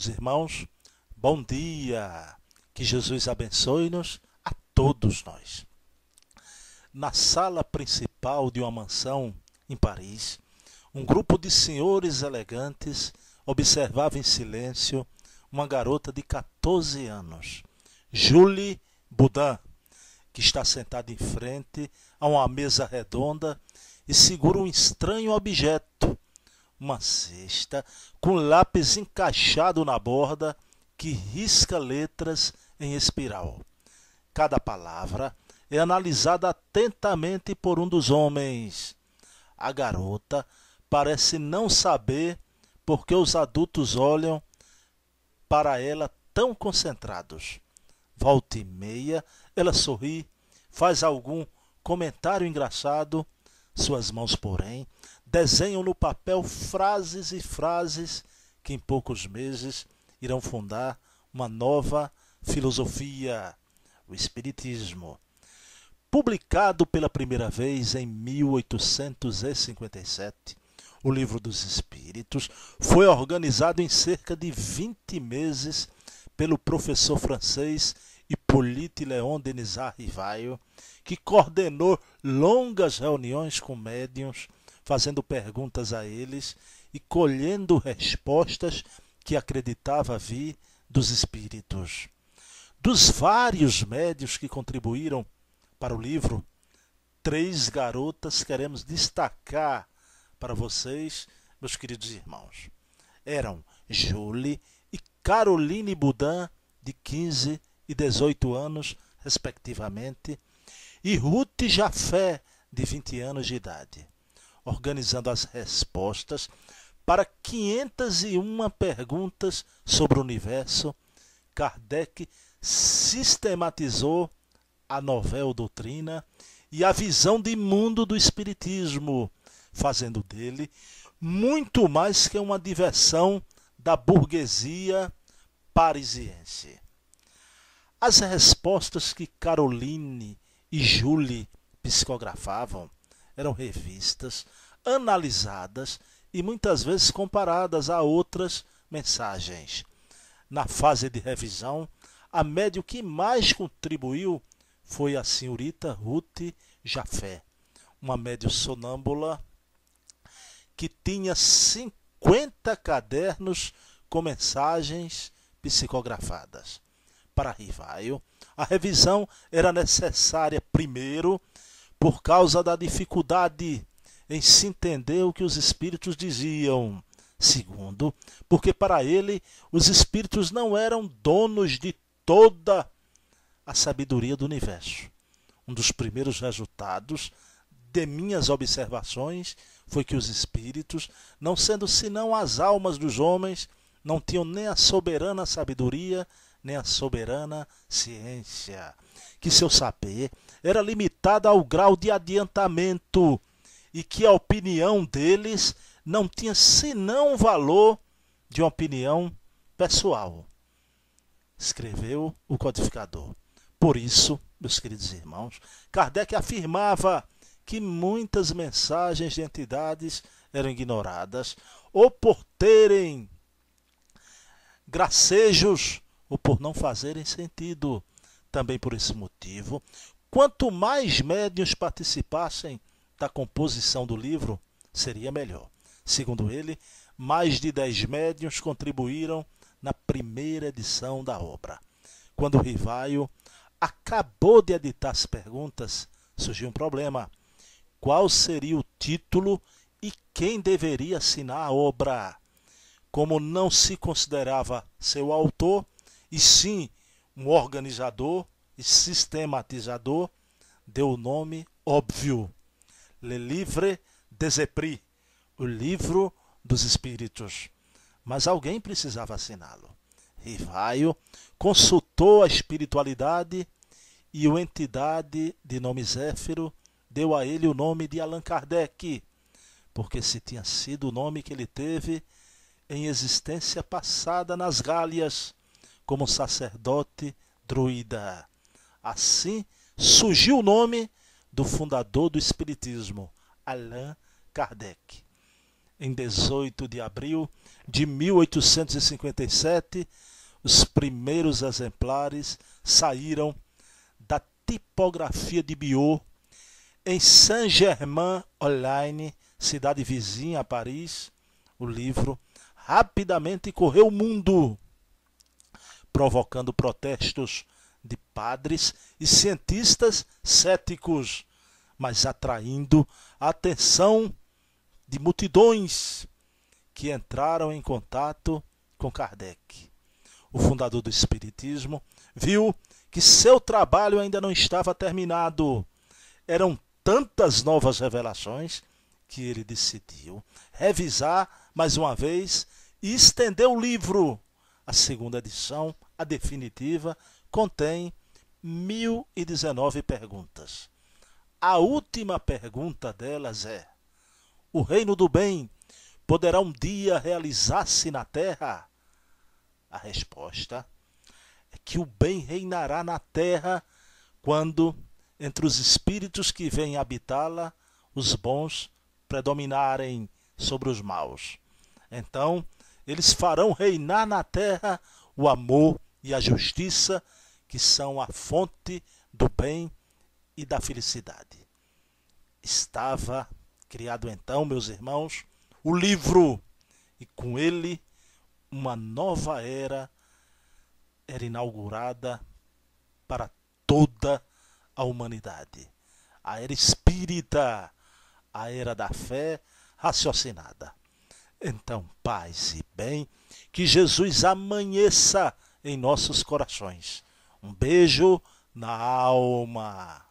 Os irmãos, bom dia. Que Jesus abençoe-nos a todos nós. Na sala principal de uma mansão em Paris, um grupo de senhores elegantes observava em silêncio uma garota de 14 anos, Julie Boudin, que está sentada em frente a uma mesa redonda e segura um estranho objeto uma cesta com lápis encaixado na borda que risca letras em espiral. Cada palavra é analisada atentamente por um dos homens. A garota parece não saber porque os adultos olham para ela tão concentrados. Volta e meia, ela sorri, faz algum comentário engraçado suas mãos, porém, desenham no papel frases e frases que em poucos meses irão fundar uma nova filosofia, o Espiritismo. Publicado pela primeira vez em 1857, o Livro dos Espíritos foi organizado em cerca de 20 meses pelo professor francês Polite Leon Denizar Rivaio, que coordenou longas reuniões com médiums, fazendo perguntas a eles e colhendo respostas que acreditava vir dos espíritos. Dos vários médios que contribuíram para o livro, três garotas queremos destacar para vocês, meus queridos irmãos. Eram Julie e Caroline Budan, de 15 e 18 anos, respectivamente, e Ruth Jafé, de 20 anos de idade, organizando as respostas para 501 perguntas sobre o universo, Kardec sistematizou a novel doutrina e a visão de mundo do espiritismo, fazendo dele muito mais que uma diversão da burguesia parisiense. As respostas que Caroline e Julie psicografavam eram revistas, analisadas e muitas vezes comparadas a outras mensagens. Na fase de revisão, a médium que mais contribuiu foi a senhorita Ruth Jafé, uma médium sonâmbula que tinha 50 cadernos com mensagens psicografadas para Rivaio A revisão era necessária, primeiro, por causa da dificuldade em se entender o que os espíritos diziam. Segundo, porque para ele os espíritos não eram donos de toda a sabedoria do universo. Um dos primeiros resultados de minhas observações foi que os espíritos, não sendo senão as almas dos homens, não tinham nem a soberana sabedoria nem né, a soberana ciência, que seu saber era limitado ao grau de adiantamento e que a opinião deles não tinha senão o valor de uma opinião pessoal. Escreveu o codificador. Por isso, meus queridos irmãos, Kardec afirmava que muitas mensagens de entidades eram ignoradas ou por terem gracejos ou por não fazerem sentido. Também por esse motivo, quanto mais médios participassem da composição do livro, seria melhor. Segundo ele, mais de 10 médiuns contribuíram na primeira edição da obra. Quando Rivaio acabou de editar as perguntas, surgiu um problema. Qual seria o título e quem deveria assinar a obra? Como não se considerava seu autor, e sim um organizador e sistematizador, deu o nome óbvio, Le Livre des Esprits, o livro dos espíritos. Mas alguém precisava assiná-lo. Rivaio consultou a espiritualidade e o entidade de nome Zéfiro deu a ele o nome de Allan Kardec, porque se tinha sido o nome que ele teve em existência passada nas Gálias, como sacerdote druida. Assim surgiu o nome do fundador do Espiritismo, Allan Kardec. Em 18 de abril de 1857, os primeiros exemplares saíram da tipografia de Biot em saint germain en Layne, cidade vizinha a Paris. O livro rapidamente correu o mundo provocando protestos de padres e cientistas céticos, mas atraindo a atenção de multidões que entraram em contato com Kardec. O fundador do Espiritismo viu que seu trabalho ainda não estava terminado. Eram tantas novas revelações que ele decidiu revisar mais uma vez e estender o livro a segunda edição, a definitiva, contém 1019 perguntas. A última pergunta delas é: O reino do bem poderá um dia realizar-se na terra? A resposta é que o bem reinará na terra quando, entre os espíritos que vêm habitá-la, os bons predominarem sobre os maus. Então, eles farão reinar na terra o amor e a justiça, que são a fonte do bem e da felicidade. Estava criado então, meus irmãos, o livro, e com ele uma nova era era inaugurada para toda a humanidade. A era espírita, a era da fé raciocinada. Então, paz e bem. Que Jesus amanheça em nossos corações. Um beijo na alma.